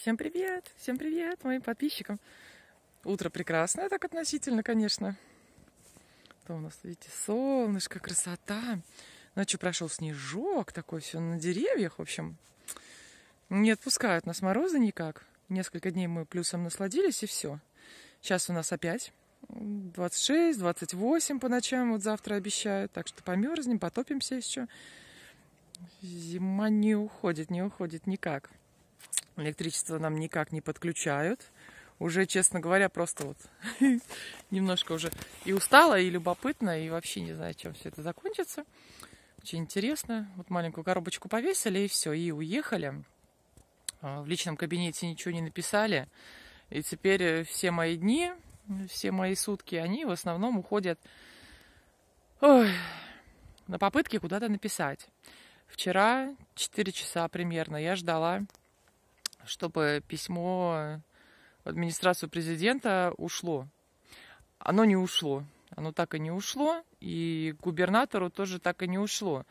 Всем привет! Всем привет моим подписчикам! Утро прекрасное, так относительно, конечно. То у нас, видите, солнышко, красота. Ночью прошел снежок такой, все на деревьях, в общем. Не отпускают нас морозы никак. Несколько дней мы плюсом насладились, и все. Сейчас у нас опять 26, 28 по ночам, вот завтра обещают. Так что померзнем, потопимся еще. Зима не уходит, не уходит никак. Электричество нам никак не подключают. Уже, честно говоря, просто вот немножко уже и устала, и любопытно, и вообще не знаю, чем все это закончится. Очень интересно. Вот маленькую коробочку повесили, и все, и уехали. А, в личном кабинете ничего не написали. И теперь э, все мои дни, все мои сутки, они в основном уходят ой, на попытки куда-то написать. Вчера 4 часа примерно я ждала чтобы письмо в администрацию президента ушло. Оно не ушло. Оно так и не ушло, и губернатору тоже так и не ушло.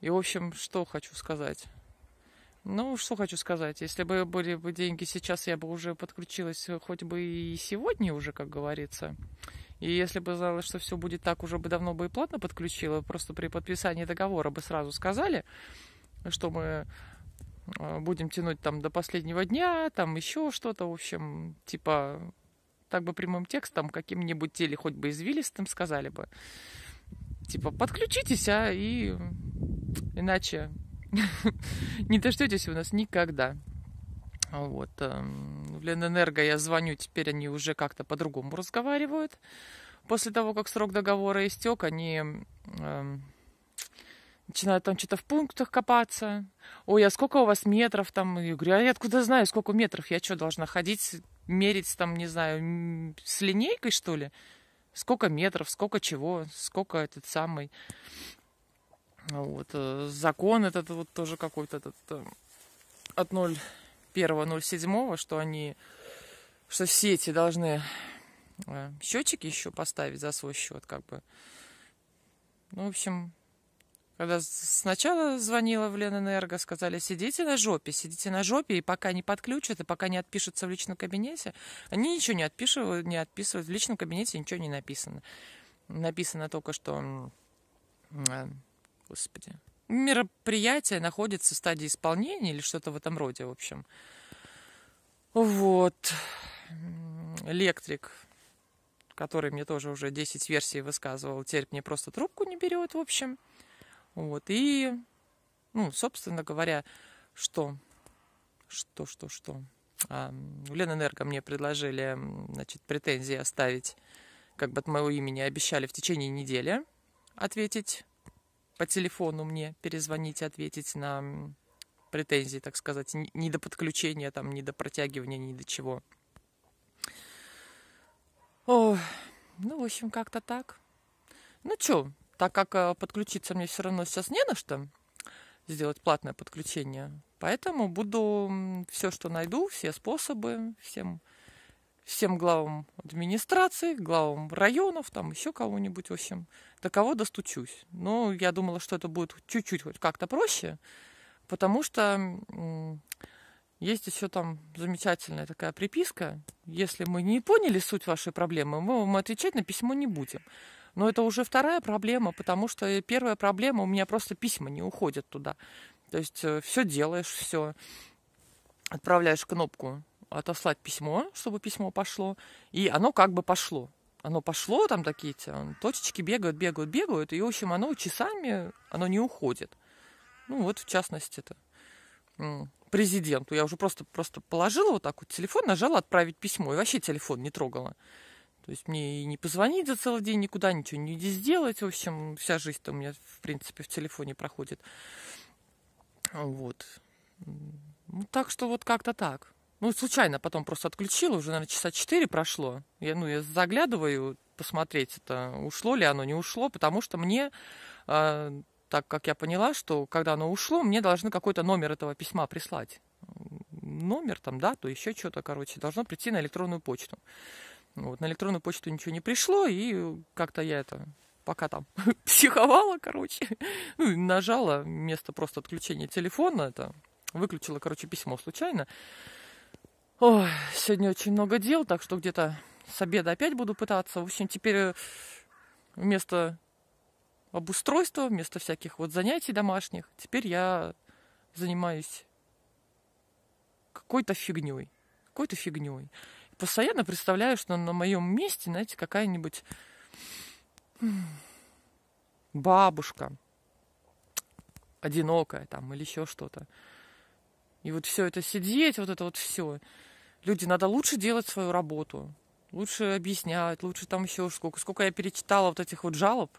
И, в общем, что хочу сказать? Ну, что хочу сказать. Если бы были бы деньги сейчас, я бы уже подключилась э, хоть бы и сегодня уже, как говорится. И если бы знала, что все будет так, уже бы давно бы и платно подключила. Просто при подписании договора бы сразу сказали, что мы Э, будем тянуть там до последнего дня, там еще что-то, в общем, типа, так бы прямым текстом каким-нибудь теле, хоть бы извилистым сказали бы. Типа, подключитесь, а, и иначе не дождетесь у нас никогда. Вот. Эм, в Ленэнерго я звоню, теперь они уже как-то по-другому разговаривают. После того, как срок договора истек, они эм, начинают там что-то в пунктах копаться. Ой, а сколько у вас метров там? Я говорю, а я откуда знаю, сколько метров? Я что, должна ходить, мерить там, не знаю, с линейкой, что ли? Сколько метров, сколько чего, сколько этот самый... Вот, э, закон этот вот тоже какой-то этот, э, от 01.07, что они, что все эти должны э, счетчики еще поставить за свой счет, как бы. Ну, в общем, когда сначала звонила в Ленэнерго, сказали, сидите на жопе, сидите на жопе, и пока не подключат, и пока не отпишутся в личном кабинете, они ничего не отписывают, не отписывают, в личном кабинете ничего не написано. Написано только, что... А, господи. Мероприятие находится в стадии исполнения или что-то в этом роде, в общем. Вот. Электрик который мне тоже уже 10 версий высказывал, теперь мне просто трубку не берет, в общем. Вот, и, ну, собственно говоря, что, что, что, что. А, в Ленэнерго мне предложили, значит, претензии оставить, как бы от моего имени обещали в течение недели ответить по телефону мне, перезвонить, ответить на претензии, так сказать, не до подключения, там, не до протягивания, ни до чего. О, ну, в общем, как-то так. Ну, что? так как э, подключиться мне все равно сейчас не на что, сделать платное подключение. Поэтому буду все, что найду, все способы, всем, всем главам администрации, главам районов, там еще кого-нибудь, в общем, до кого достучусь. Но я думала, что это будет чуть-чуть хоть как-то проще, потому что есть еще там замечательная такая приписка. Если мы не поняли суть вашей проблемы, мы вам отвечать на письмо не будем. Но это уже вторая проблема, потому что э, первая проблема у меня просто письма не уходят туда. То есть э, все делаешь, все отправляешь кнопку отослать письмо, чтобы письмо пошло, и оно как бы пошло. Оно пошло, там такие точечки бегают, бегают, бегают, и, в общем, оно часами, оно не уходит. Ну, вот, в частности, это президенту. Я уже просто, просто положила вот так вот телефон, нажала отправить письмо, и вообще телефон не трогала. То есть мне и не позвонить за целый день никуда, ничего не сделать. В общем, вся жизнь-то у меня, в принципе, в телефоне проходит. Вот. Ну, так что вот как-то так. Ну, случайно потом просто отключила, уже, наверное, часа четыре прошло. Я, ну, я заглядываю посмотреть, это ушло ли оно, не ушло, потому что мне, э, так как я поняла, что когда оно ушло, мне должны какой-то номер этого письма прислать. Номер там, да, то еще что-то, короче, должно прийти на электронную почту. Ну, вот, на электронную почту ничего не пришло, и как-то я это пока там психовала, короче. Ну, нажала место просто отключения телефона, это выключила, короче, письмо случайно. Ой, сегодня очень много дел, так что где-то с обеда опять буду пытаться. В общем, теперь э, вместо обустройства, вместо всяких вот занятий домашних, теперь я занимаюсь какой-то фигней. Какой-то фигней постоянно представляю, что на моем месте, знаете, какая-нибудь бабушка одинокая там или еще что-то. И вот все это сидеть, вот это вот все. Люди, надо лучше делать свою работу, лучше объяснять, лучше там еще сколько. Сколько я перечитала вот этих вот жалоб,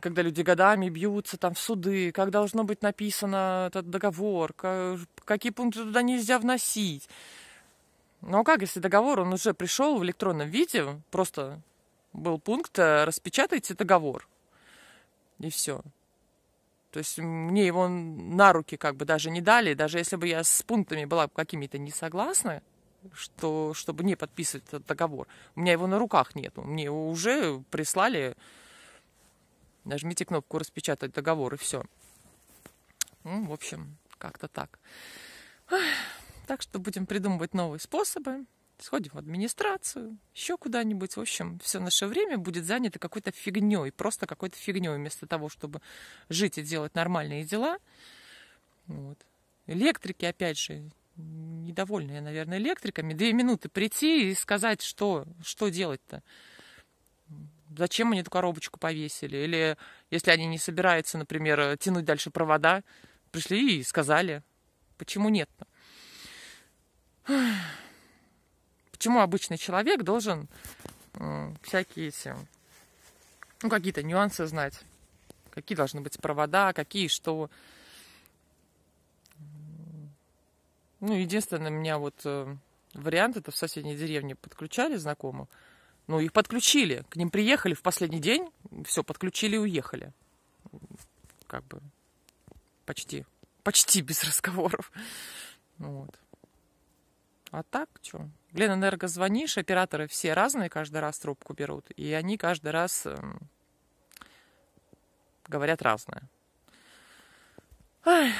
когда люди годами бьются там в суды, как должно быть написано этот договор, как, какие пункты туда нельзя вносить ну а как, если договор, он уже пришел в электронном виде, просто был пункт э, «распечатайте договор». И все. То есть мне его на руки как бы даже не дали. Даже если бы я с пунктами была какими-то не согласна, что, чтобы не подписывать этот договор, у меня его на руках нету. Мне его уже прислали. Нажмите кнопку «Распечатать договор» и все. Ну, в общем, как-то так. Так что будем придумывать новые способы, сходим в администрацию, еще куда-нибудь. В общем, все наше время будет занято какой-то фигней, просто какой-то фигней, вместо того, чтобы жить и делать нормальные дела. Вот. Электрики, опять же, недовольны, я, наверное, электриками. Две минуты прийти и сказать, что, что делать-то. Зачем они эту коробочку повесили? Или если они не собираются, например, тянуть дальше провода, пришли и сказали, почему нет-то. Почему обычный человек должен всякие эти, ну, какие-то нюансы знать? Какие должны быть провода, какие что. Ну, единственное, у меня вот э, вариант это в соседней деревне подключали знакомым. Ну, их подключили. К ним приехали в последний день, все, подключили и уехали. Как бы почти, почти без разговоров. Вот. А так, что? Энерго звонишь, операторы все разные, каждый раз трубку берут. И они каждый раз эм, говорят разное. Ах.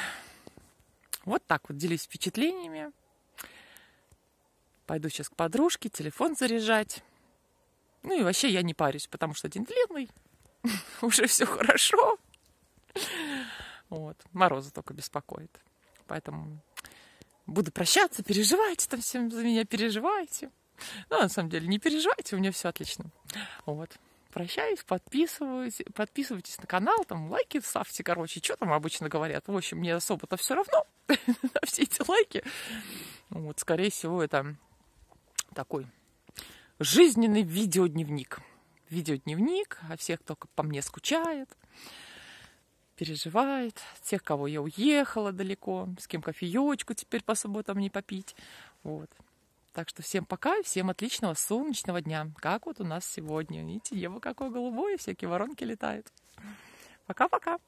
Вот так вот делюсь впечатлениями. Пойду сейчас к подружке, телефон заряжать. Ну и вообще я не парюсь, потому что день длинный. Уже все хорошо. Вот. Морозы только беспокоит. Поэтому буду прощаться, переживайте там всем за меня, переживайте. Ну, на самом деле, не переживайте, у меня все отлично. Вот. Прощаюсь, подписывайтесь, подписывайтесь на канал, там лайки ставьте, короче, что там обычно говорят. В общем, мне особо-то все равно на все эти лайки. Вот, скорее всего, это такой жизненный видеодневник. Видеодневник а всех, кто по мне скучает переживает, тех, кого я уехала далеко, с кем кофеечку теперь по субботам не попить. Вот. Так что всем пока, всем отличного солнечного дня, как вот у нас сегодня. Видите, небо какое голубое, всякие воронки летают. Пока-пока!